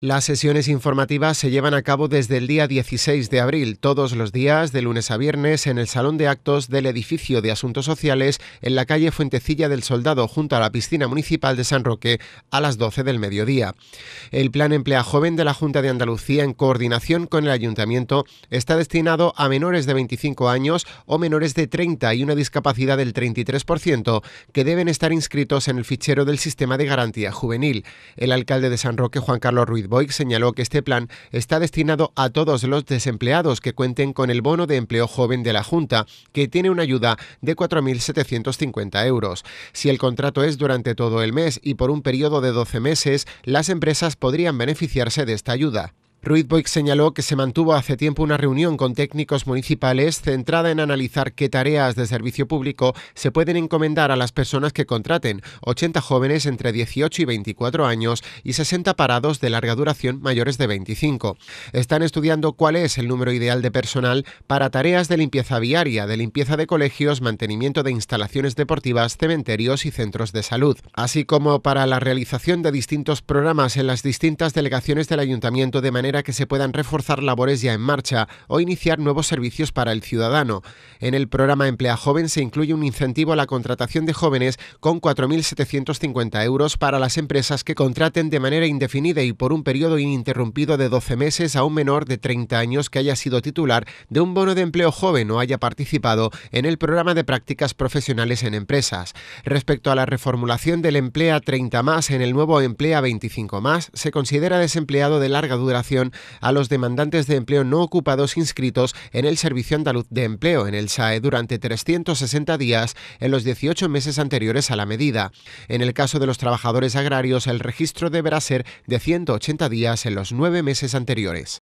Las sesiones informativas se llevan a cabo desde el día 16 de abril, todos los días, de lunes a viernes, en el Salón de Actos del Edificio de Asuntos Sociales, en la calle Fuentecilla del Soldado, junto a la piscina municipal de San Roque, a las 12 del mediodía. El Plan Emplea Joven de la Junta de Andalucía, en coordinación con el Ayuntamiento, está destinado a menores de 25 años o menores de 30 y una discapacidad del 33%, que deben estar inscritos en el fichero del Sistema de Garantía Juvenil. El alcalde de San Roque, Juan Carlos Ruiz Boix señaló que este plan está destinado a todos los desempleados que cuenten con el bono de empleo joven de la Junta, que tiene una ayuda de 4.750 euros. Si el contrato es durante todo el mes y por un periodo de 12 meses, las empresas podrían beneficiarse de esta ayuda. Ruiz Boix señaló que se mantuvo hace tiempo una reunión con técnicos municipales centrada en analizar qué tareas de servicio público se pueden encomendar a las personas que contraten, 80 jóvenes entre 18 y 24 años y 60 parados de larga duración mayores de 25. Están estudiando cuál es el número ideal de personal para tareas de limpieza viaria, de limpieza de colegios, mantenimiento de instalaciones deportivas, cementerios y centros de salud, así como para la realización de distintos programas en las distintas delegaciones del ayuntamiento de manera que se puedan reforzar labores ya en marcha o iniciar nuevos servicios para el ciudadano. En el programa Emplea Joven se incluye un incentivo a la contratación de jóvenes con 4.750 euros para las empresas que contraten de manera indefinida y por un periodo ininterrumpido de 12 meses a un menor de 30 años que haya sido titular de un bono de empleo joven o haya participado en el programa de prácticas profesionales en empresas. Respecto a la reformulación del Emplea 30 más en el nuevo Emplea 25 más, se considera desempleado de larga duración a los demandantes de empleo no ocupados inscritos en el Servicio Andaluz de Empleo, en el SAE, durante 360 días en los 18 meses anteriores a la medida. En el caso de los trabajadores agrarios, el registro deberá ser de 180 días en los nueve meses anteriores.